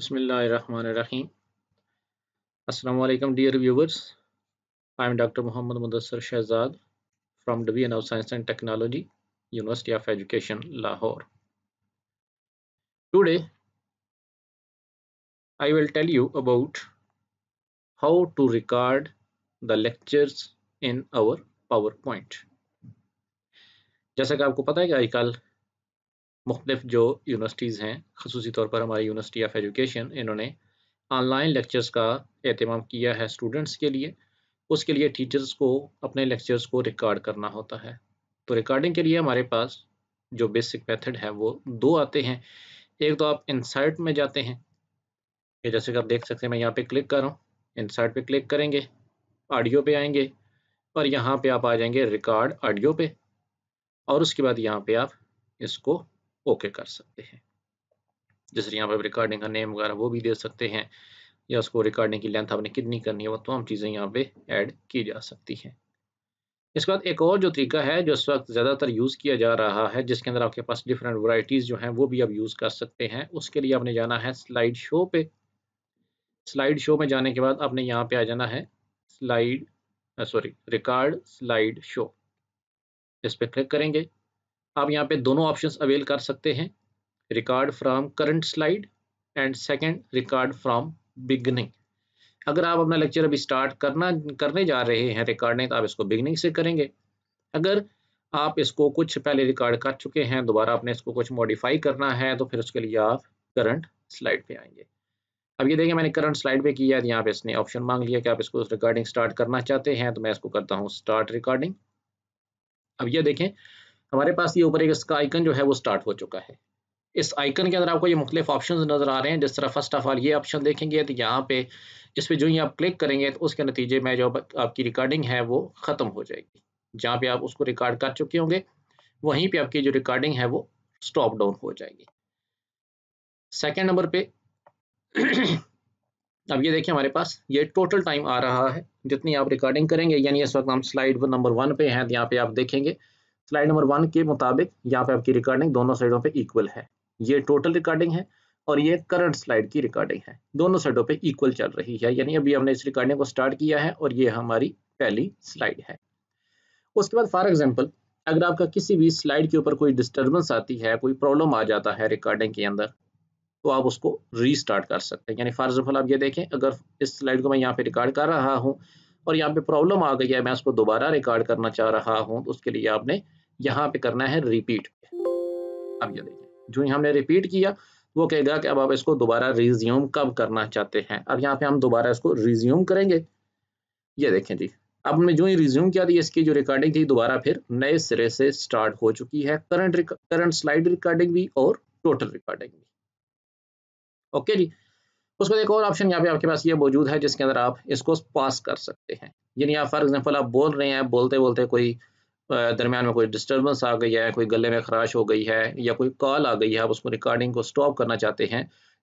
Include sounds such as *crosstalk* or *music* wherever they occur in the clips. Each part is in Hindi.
Bismillahirrahmanirrahim. Assalamu alaikum dear viewers. I am Dr. Muhammad Mudassar Shahzad from Division of Science and Technology, University of Education, Lahore. Today, I will tell you about how to record the lectures in our PowerPoint. Just like you know, मुख्तफ जो यूनिवर्सिटीज़ हैं खसूसी तौर पर हमारी यूनिवर्सिटी ऑफ एजुकेशन इन्होंने ऑनलाइन लेक्चर्स का अहतमाम किया है स्टूडेंट्स के लिए उसके लिए टीचर्स को अपने लेक्चर्स को रिकॉर्ड करना होता है तो रिकॉर्डिंग के लिए हमारे पास जो बेसिक मेथड है वो दो आते हैं एक तो आप इंसाइट में जाते हैं ये जैसे कि आप देख सकते हैं मैं यहाँ पे क्लिक कर रहा हूँ इंसाइट पे क्लिक करेंगे ऑडियो पे आएंगे और यहाँ पे आप आ जाएंगे रिकॉर्ड ऑडियो पे और उसके बाद यहाँ पे आप इसको ओके कर सकते हैं जैसे यहाँ पर रिकॉर्डिंग का नेम वगैरह वो भी दे सकते हैं या उसको रिकॉर्डिंग की लेंथ आपने कितनी करनी है वो तमाम चीज़ें यहाँ पे ऐड की जा सकती हैं इसके बाद एक और जो तरीका है जो इस वक्त ज़्यादातर यूज़ किया जा रहा है जिसके अंदर आपके पास डिफरेंट वराइटीज़ जो हैं वो भी आप यूज़ कर सकते हैं उसके लिए आपने जाना है स्लाइड शो पे स्लाइड शो में जाने के बाद आपने यहाँ पे आ जाना है slide sorry record slide show इस पर क्लिक करेंगे आप यहाँ पे दोनों ऑप्शंस अवेल कर सकते हैं record from current slide and second record from beginning अगर आप अपना लेक्चर अभी स्टार्ट करना करने जा रहे हैं रिकॉर्डिंग तो आप इसको बिगनिंग से करेंगे अगर आप इसको कुछ पहले रिकॉर्ड कर चुके हैं दोबारा आपने इसको कुछ मॉडिफाई करना है तो फिर उसके लिए आप करंट स्लाइड पे आएंगे अब ये देखिए मैंने करंट स्लाइड पे किया है तो यहाँ पे इसने ऑप्शन मांग लिया कि आप इसको रिकॉर्डिंग स्टार्ट करना चाहते हैं तो मैं इसको करता हूँ स्टार्ट रिकॉर्डिंग अब ये देखें हमारे पास ये ऊपर एक इसका आइकन जो है वो स्टार्ट हो चुका है इस आइकन के अंदर आपको ये मुख्तफ ऑप्शन नज़र आ रहे हैं जिस तरह फर्स्ट ऑफ ऑल ये ऑप्शन देखेंगे तो यहाँ पे इस पर जो ही आप क्लिक करेंगे तो उसके नतीजे में जो आपकी रिकॉर्डिंग है वो ख़त्म हो जाएगी जहाँ पे आप उसको रिकॉर्ड कर चुके होंगे वहीं पे आपकी जो रिकॉर्डिंग है वो स्टॉप डाउन हो जाएगी सेकेंड नंबर पे *clears throat* अब ये देखिए हमारे पास ये टोटल टाइम आ रहा है जितनी आप रिकॉर्डिंग करेंगे यानी इस वक्त हम स्लाइड नंबर वन पे हैं तो यहाँ पे आप देखेंगे स्लाइड नंबर वन के मुताबिक यहाँ पे आपकी रिकॉर्डिंग दोनों साइडों पे इक्वल है ये टोटल रिकॉर्डिंग है और ये करंट स्लाइड की रिकॉर्डिंग है दोनों साइडों पे इक्वल चल रही है यानी अभी हमने इस रिकॉर्डिंग को स्टार्ट किया है और ये हमारी पहली स्लाइड है उसके बाद फॉर एग्जाम्पल अगर आपका किसी भी स्लाइड के ऊपर कोई डिस्टर्बेंस आती है कोई प्रॉब्लम आ जाता है रिकॉर्डिंग के अंदर तो आप उसको रीस्टार्ट कर सकते हैं यानी फॉर एग्जाम्पल आप ये देखें अगर इस स्लाइड को मैं यहाँ पे रिकॉर्ड कर रहा हूँ और यहाँ पे प्रॉब्लम आ गई है मैं उसको दोबारा रिकॉर्ड करना चाह रहा हूँ तो उसके लिए आपने यहाँ पे करना है रिपीट अब ये देखिए जो ही हमने रिपीट किया वो कहेगा कि अब आप इसको दोबारा रिज्यूम कब करना चाहते हैं अब यहाँ पे हम दोबारा इसको रिज्यूम करेंगे ये देखें जी अब हमने जो ही रिज्यूम किया थी इसकी जो रिकॉर्डिंग थी दोबारा फिर नए सिरे से स्टार्ट हो चुकी है करंट करंट स्लाइड रिकॉर्डिंग भी और टोटल रिकॉर्डिंग भी ओके जी उसको एक और ऑप्शन यहाँ पे आपके पास ये मौजूद है जिसके अंदर आप इसको पास कर सकते हैं यानी आप फॉर एग्जाम्पल आप बोल रहे हैं बोलते बोलते कोई दरमियान में कोई डिस्टर्बेंस आ गई है कोई गले में खराश हो गई है या कोई कॉल आ गई है आप उसको रिकॉर्डिंग को स्टॉप करना चाहते हैं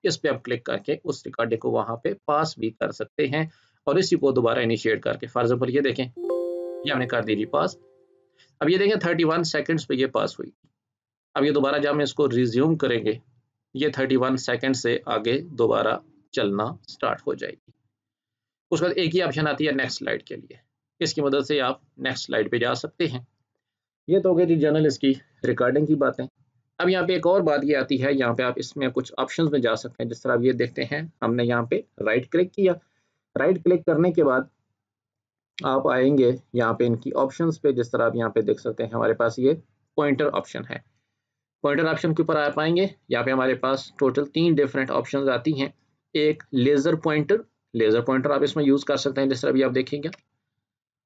इस पर आप क्लिक करके उस रिकॉर्डिंग को वहाँ पे पास भी कर सकते हैं और इसी को दोबारा इनिशिएट करके फॉर एग्जाम्पल ये देखें ये हमने कर दी पास अब ये देखें थर्टी वन सेकेंड्स पर यह पास हुई अब ये दोबारा जब हम इसको रिज्यूम करेंगे ये थर्टी वन सेकेंड से आगे दोबारा चलना स्टार्ट हो जाएगी उसके बाद एक ही ऑप्शन आती है नेक्स्ट स्लाइड के लिए इसकी मदद से आप नेक्स्ट स्लाइड पे जा सकते हैं ये तो हो गई थी जर्नलिस्ट की रिकॉर्डिंग की बातें अब यहाँ पे एक और बात ये आती है यहाँ पे आप इसमें कुछ ऑप्शंस में जा सकते हैं जिस तरह आप ये देखते हैं हमने यहाँ पे राइट क्लिक किया राइट क्लिक करने के बाद आप आएंगे यहाँ पे इनकी ऑप्शंस पे जिस तरह आप यहाँ पे देख सकते हैं हमारे पास ये पॉइंटर ऑप्शन है पॉइंटर ऑप्शन के ऊपर आप आएंगे यहाँ पे हमारे पास टोटल तीन डिफरेंट ऑप्शन आती हैं एक लेजर पॉइंटर लेजर पॉइंटर आप इसमें यूज कर सकते हैं जिस तरह भी आप देखेंगे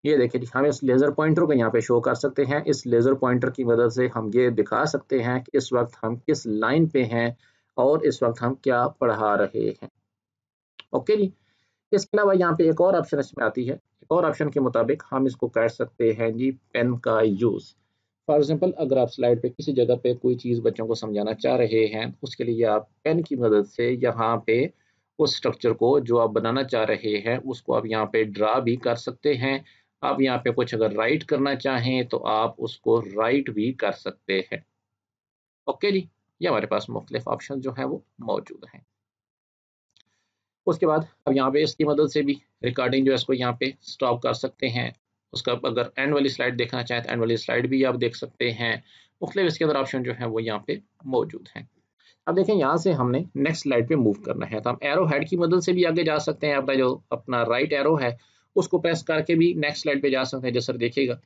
ये देखिए हम इस लेज़र पॉइंटर को यहाँ पे शो कर सकते हैं इस लेज़र पॉइंटर की मदद से हम ये दिखा सकते हैं कि इस वक्त हम किस लाइन पे हैं और इस वक्त हम क्या पढ़ा रहे हैं ओके जी इसके अलावा यहाँ पे एक और ऑप्शन इसमें आती है एक और ऑप्शन के मुताबिक हम इसको कर सकते हैं जी पेन का यूज़ फॉर एग्जाम्पल अगर आप स्लाइड पे किसी जगह पे कोई चीज़ बच्चों को समझाना चाह रहे हैं उसके लिए आप पेन की मदद से यहाँ पे उस स्ट्रक्चर को जो आप बनाना चाह रहे हैं उसको आप यहाँ पे ड्रा भी कर सकते हैं आप यहाँ पे कुछ अगर राइट करना चाहें तो आप उसको राइट भी कर सकते हैं ओके जी ये हमारे पास मुख्तलिफ ऑप्शन जो है वो मौजूद हैं उसके बाद अब यहाँ पे इसकी मदद से भी रिकॉर्डिंग जो है इसको यहाँ पे स्टॉप कर सकते हैं उसका अगर एंड वाली स्लाइड देखना चाहें तो एंड वाली स्लाइड भी आप देख सकते हैं मुख्तलिफ इसके अंदर ऑप्शन जो है वो यहाँ पे मौजूद हैं अब देखें यहाँ से हमने नेक्स्ट स्लाइड पे मूव करना है तो हम एरो हेड की मदद से भी आगे जा सकते हैं अपना जो अपना राइट एरो है उसको प्रेस करके भी नेक्स्ट स्लाइड पे जा सकते हैं जैसे देखिएगा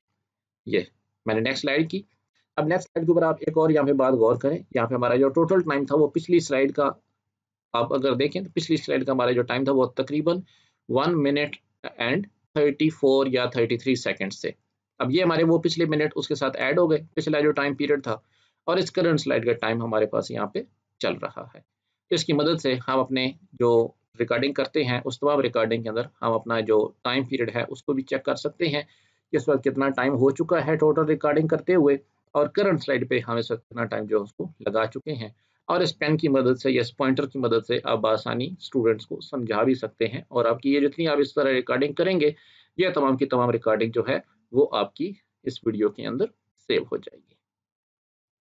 ये मैंने नेक्स्ट स्लाइड की अब नेक्स्ट स्लाइड के ऊपर आप एक और यहाँ पे बात गौर करें यहाँ पे हमारा जो टोटल टाइम था वो पिछली स्लाइड का आप अगर देखें तो पिछली स्लाइड का हमारा जो टाइम था वो तकरीबन one minute and thirty four या थर्टी थ्री सेकेंड्स से अब ये हमारे वो पिछले मिनट उसके साथ ऐड हो गए पिछला जो टाइम पीरियड था और इस करंट स्लाइड का टाइम हमारे पास यहाँ पे चल रहा है तो इसकी मदद से हम अपने जो रिकॉर्डिंग करते हैं उस तमाम रिकॉर्डिंग के अंदर हम अपना जो टाइम पीरियड है उसको भी चेक कर सकते हैं इस वक्त कितना टाइम हो चुका है टोटल रिकॉर्डिंग करते हुए और करंट स्लाइड पे हम इस वक्त कितना टाइम जो है उसको लगा चुके हैं और इस पेन की मदद से या इस पॉइंटर की मदद से आप आसानी स्टूडेंट्स को समझा भी सकते हैं और आपकी ये जितनी आप इस तरह रिकॉर्डिंग करेंगे यह तमाम की तमाम रिकॉर्डिंग जो है वो आपकी इस वीडियो के अंदर सेव हो जाएगी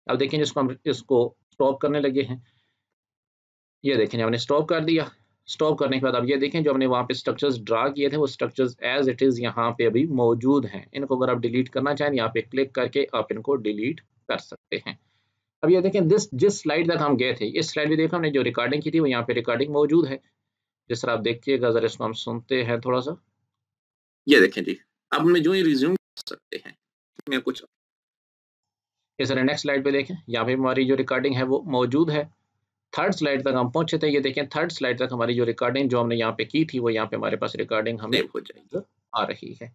अब देखें जिसको हम इसको स्टॉप करने लगे हैं ये देखें हमने स्टॉप कर दिया स्टॉप करने के बाद आप ये देखें जो हमने वहाँ पे स्ट्रक्चर्स ड्रा किए थे वो स्ट्रक्चर्स एज इट इज़ यहाँ पे अभी मौजूद हैं इनको अगर आप डिलीट करना चाहें यहाँ पे क्लिक करके आप इनको डिलीट कर सकते हैं अब ये देखें दिस जिस स्लाइड तक हम गए थे इस स्लाइड में देखा हमने जो रिकॉर्डिंग की थी वो यहाँ पे रिकॉर्डिंग मौजूद है जिस तरह आप देखिएगा जरा इसको हम सुनते हैं थोड़ा सा ये देखें जी अब हमें जो ये रिज्यूम कर सकते हैं मैं कुछ इस नेक्स्ट स्लाइड पे देखें यहाँ पे हमारी जो रिकॉर्डिंग है वो मौजूद है थर्ड स्लाइड तक हम पहुंचे थे ये देखें थर्ड स्लाइड तक हमारी जो रिकॉर्डिंग जो हमने यहाँ पे की थी वो यहाँ पे हमारे पास रिकॉर्डिंग हमें हो जाएगी आ रही है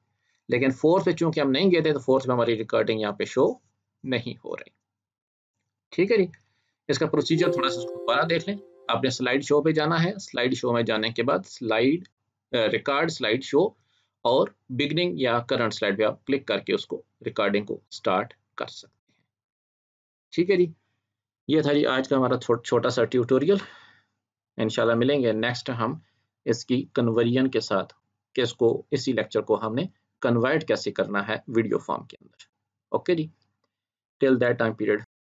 लेकिन फोर्थ पे चूंकि हम नहीं गए थे तो फोर्थ में हमारी रिकॉर्डिंग यहाँ पे शो नहीं हो रही ठीक है जी इसका प्रोसीजर थोड़ा सा दोबारा देख लें आपने स्लाइड शो पे जाना है स्लाइड शो में जाने के बाद स्लाइड रिकॉर्ड स्लाइड शो और बिगनिंग या करंट स्लाइड पे आप क्लिक करके उसको रिकॉर्डिंग को स्टार्ट कर सकते हैं ठीक है जी ये था जी आज का हमारा छोटा सा ट्यूटोरियल इनशाला मिलेंगे नेक्स्ट हम इसकी कन्वर्जन के साथ कि इसको इसी लेक्चर को हमने कन्वर्ट कैसे करना है वीडियो फॉर्म के अंदर ओके जी टिल दैट टाइम पीरियड